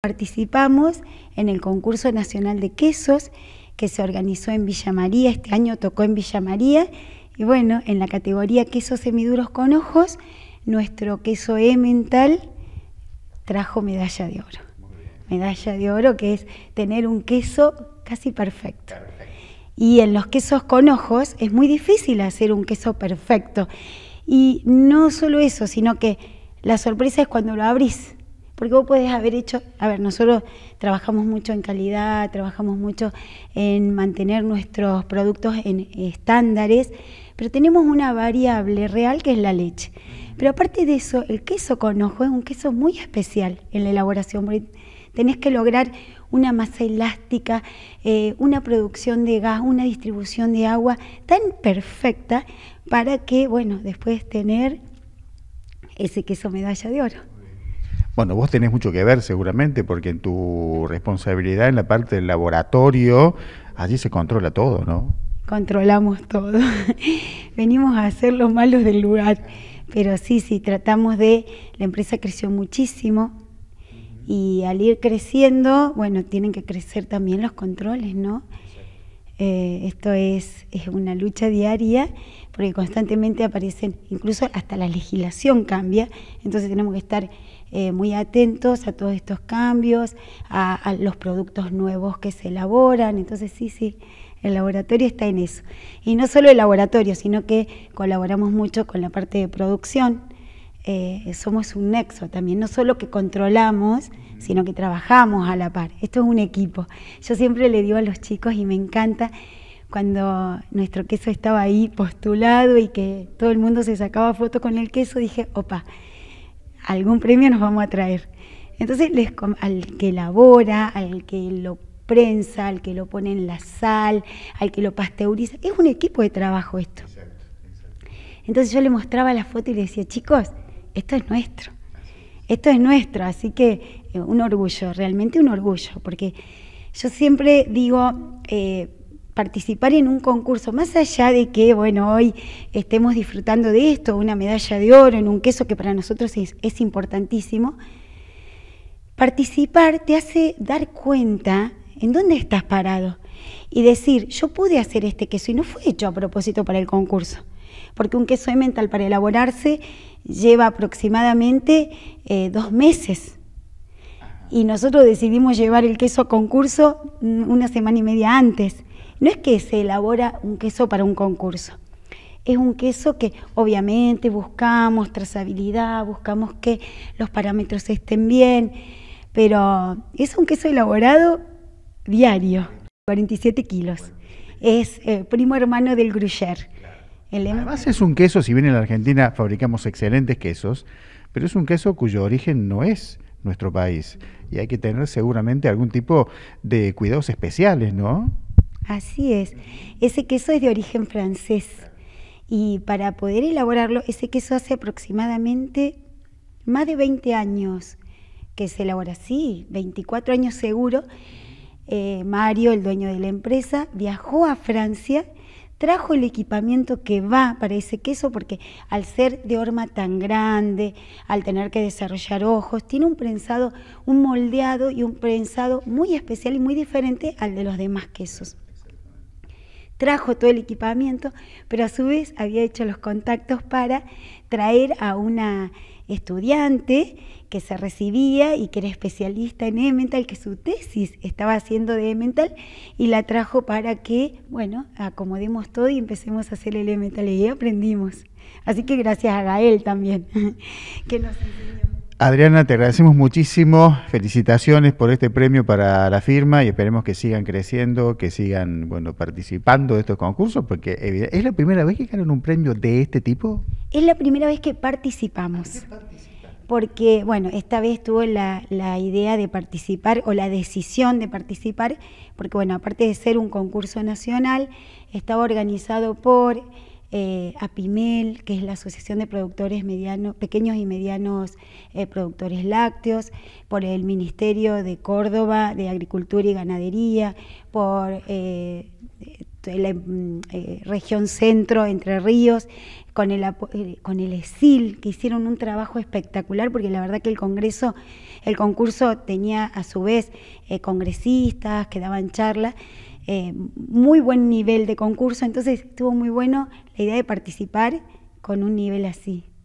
Participamos en el concurso nacional de quesos que se organizó en Villa María, este año tocó en Villa María y bueno, en la categoría quesos semiduros con ojos, nuestro queso E-Mental trajo medalla de oro. Medalla de oro que es tener un queso casi perfecto. perfecto. Y en los quesos con ojos es muy difícil hacer un queso perfecto. Y no solo eso, sino que la sorpresa es cuando lo abrís porque vos puedes haber hecho, a ver, nosotros trabajamos mucho en calidad, trabajamos mucho en mantener nuestros productos en estándares, pero tenemos una variable real que es la leche. Pero aparte de eso, el queso con ojo es un queso muy especial en la elaboración, tenés que lograr una masa elástica, eh, una producción de gas, una distribución de agua tan perfecta para que, bueno, después tener ese queso medalla de oro. Bueno, vos tenés mucho que ver seguramente porque en tu responsabilidad en la parte del laboratorio, allí se controla todo, ¿no? Controlamos todo. Venimos a hacer los malos del lugar. Pero sí, sí, tratamos de... La empresa creció muchísimo y al ir creciendo, bueno, tienen que crecer también los controles, ¿no? Eh, esto es, es, una lucha diaria porque constantemente aparecen, incluso hasta la legislación cambia, entonces tenemos que estar eh, muy atentos a todos estos cambios, a, a, los productos nuevos que se elaboran, entonces sí, sí, el laboratorio está en eso. Y no solo el laboratorio, sino que colaboramos mucho con la parte de producción, eh, somos un nexo también, no solo que controlamos, sino que trabajamos a la par. Esto es un equipo. Yo siempre le digo a los chicos y me encanta cuando nuestro queso estaba ahí postulado y que todo el mundo se sacaba fotos con el queso, dije, opa, algún premio nos vamos a traer. Entonces al que elabora, al que lo prensa, al que lo pone en la sal, al que lo pasteuriza, es un equipo de trabajo esto. Entonces yo le mostraba la foto y le decía, chicos, esto es nuestro, esto es nuestro, así que eh, un orgullo, realmente un orgullo, porque yo siempre digo, eh, participar en un concurso, más allá de que, bueno, hoy estemos disfrutando de esto, una medalla de oro en un queso que para nosotros es importantísimo, participar te hace dar cuenta en dónde estás parado y decir, yo pude hacer este queso y no fue hecho a propósito para el concurso porque un queso de mental para elaborarse lleva aproximadamente eh, dos meses. Y nosotros decidimos llevar el queso a concurso mm, una semana y media antes. No es que se elabora un queso para un concurso. Es un queso que obviamente buscamos trazabilidad, buscamos que los parámetros estén bien, pero es un queso elaborado diario, 47 kilos. Es eh, primo hermano del Gruyère. El Además es un queso, si bien en la Argentina fabricamos excelentes quesos, pero es un queso cuyo origen no es nuestro país y hay que tener seguramente algún tipo de cuidados especiales, ¿no? Así es. Ese queso es de origen francés y para poder elaborarlo, ese queso hace aproximadamente más de 20 años que se elabora así, 24 años seguro. Eh, Mario, el dueño de la empresa, viajó a Francia trajo el equipamiento que va para ese queso, porque al ser de horma tan grande, al tener que desarrollar ojos, tiene un prensado, un moldeado y un prensado muy especial y muy diferente al de los demás quesos. Trajo todo el equipamiento, pero a su vez había hecho los contactos para traer a una estudiante que se recibía y que era especialista en Emmental, que su tesis estaba haciendo de Emmental y la trajo para que, bueno, acomodemos todo y empecemos a hacer el Emmental y aprendimos. Así que gracias a Gael también, que nos enseñó. Adriana, te agradecemos muchísimo. Felicitaciones por este premio para la firma y esperemos que sigan creciendo, que sigan bueno participando de estos concursos, porque es la primera vez que ganan un premio de este tipo. Es la primera vez que participamos. Porque, bueno, esta vez tuvo la, idea de participar o la decisión de participar, porque, bueno, aparte de ser un concurso nacional, estaba organizado por eh, APIMEL, que es la Asociación de Productores Medianos, Pequeños y Medianos eh, Productores Lácteos, por el Ministerio de Córdoba de Agricultura y Ganadería, por eh, la mm, eh, región centro, Entre Ríos, con el, eh, con ESIL, que hicieron un trabajo espectacular, porque la verdad que el Congreso, el concurso tenía a su vez eh, congresistas que daban charlas. muy buen nivel de concurso, entonces estuvo muy bueno la idea de participar con un nivel así.